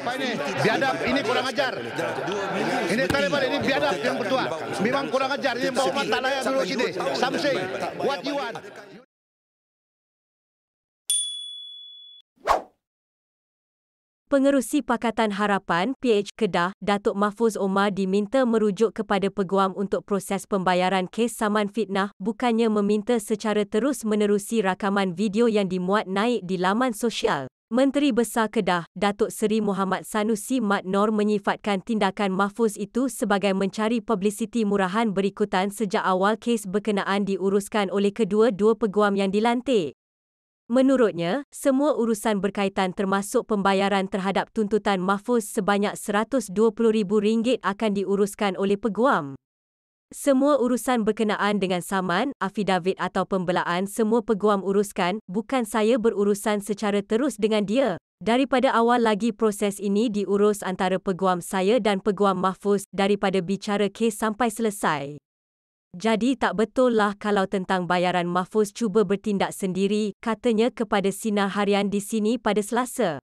apa ini? Biadab ini kurang ajar. Ini Taliban ini biadab yang berdua. Memang kurang ajar. Ini bawa mata layak dulu sini. Something. What you want? Pengerusi Pakatan Harapan PH Kedah, Datuk Mahfuz Omar diminta merujuk kepada peguam untuk proses pembayaran kes saman fitnah, bukannya meminta secara terus menerusi rakaman video yang dimuat naik di laman sosial. Menteri Besar Kedah, Datuk Seri Muhammad Sanusi Mat Nor menyifatkan tindakan Mahfuz itu sebagai mencari publisiti murahan berikutan sejak awal kes berkenaan diuruskan oleh kedua-dua peguam yang dilantik. Menurutnya, semua urusan berkaitan termasuk pembayaran terhadap tuntutan Mahfuz sebanyak RM120,000 akan diuruskan oleh peguam. Semua urusan berkenaan dengan saman, afidavit atau pembelaan semua peguam uruskan, bukan saya berurusan secara terus dengan dia. Daripada awal lagi proses ini diurus antara peguam saya dan peguam Mahfuz daripada bicara kes sampai selesai. Jadi tak betul lah kalau tentang bayaran Mahfuz cuba bertindak sendiri, katanya kepada Sinar Harian di sini pada Selasa.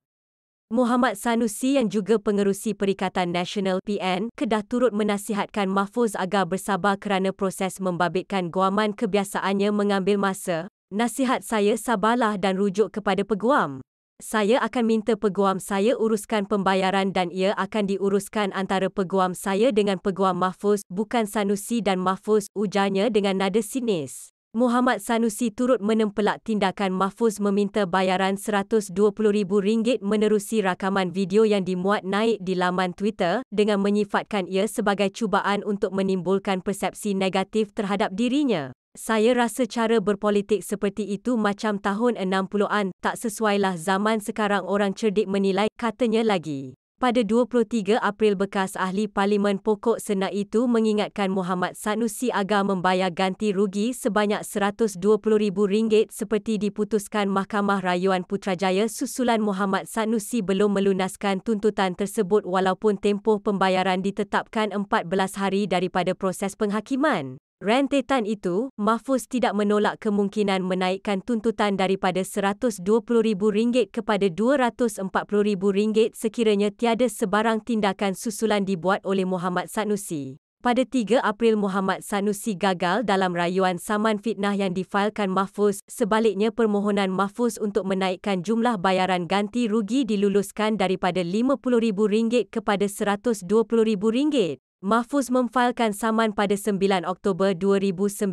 Muhammad Sanusi yang juga pengerusi Perikatan Nasional PN, Kedah turut menasihatkan Mahfuz agar bersabar kerana proses membabitkan guaman kebiasaannya mengambil masa. Nasihat saya sabarlah dan rujuk kepada peguam. Saya akan minta peguam saya uruskan pembayaran dan ia akan diuruskan antara peguam saya dengan peguam Mahfuz, bukan Sanusi dan Mahfuz, ujarnya dengan nada sinis. Muhammad Sanusi turut menempelak tindakan Mahfuz meminta bayaran RM120,000 menerusi rakaman video yang dimuat naik di laman Twitter dengan menyifatkan ia sebagai cubaan untuk menimbulkan persepsi negatif terhadap dirinya. Saya rasa cara berpolitik seperti itu macam tahun 60-an tak sesuailah zaman sekarang orang cerdik menilai, katanya lagi. Pada 23 April bekas ahli Parlimen Pokok Senat itu mengingatkan Muhammad Sanusi agar membayar ganti rugi sebanyak RM120,000 seperti diputuskan Mahkamah Rayuan Putrajaya susulan Muhammad Sanusi belum melunaskan tuntutan tersebut walaupun tempoh pembayaran ditetapkan 14 hari daripada proses penghakiman. Rentetan itu, Mahfuz tidak menolak kemungkinan menaikkan tuntutan daripada RM120,000 kepada RM240,000 sekiranya tiada sebarang tindakan susulan dibuat oleh Muhammad Sanusi. Pada 3 April Muhammad Sanusi gagal dalam rayuan saman fitnah yang difailkan Mahfuz, sebaliknya permohonan Mahfuz untuk menaikkan jumlah bayaran ganti rugi diluluskan daripada RM50,000 kepada RM120,000. Mahfuz memfailkan saman pada 9 Oktober 2019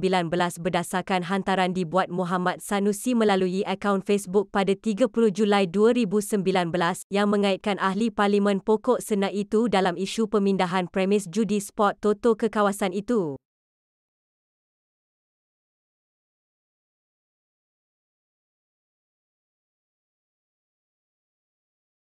berdasarkan hantaran dibuat Muhammad Sanusi melalui akaun Facebook pada 30 Julai 2019 yang mengaitkan ahli parlimen pokok Senat itu dalam isu pemindahan premis judi sport Toto ke kawasan itu.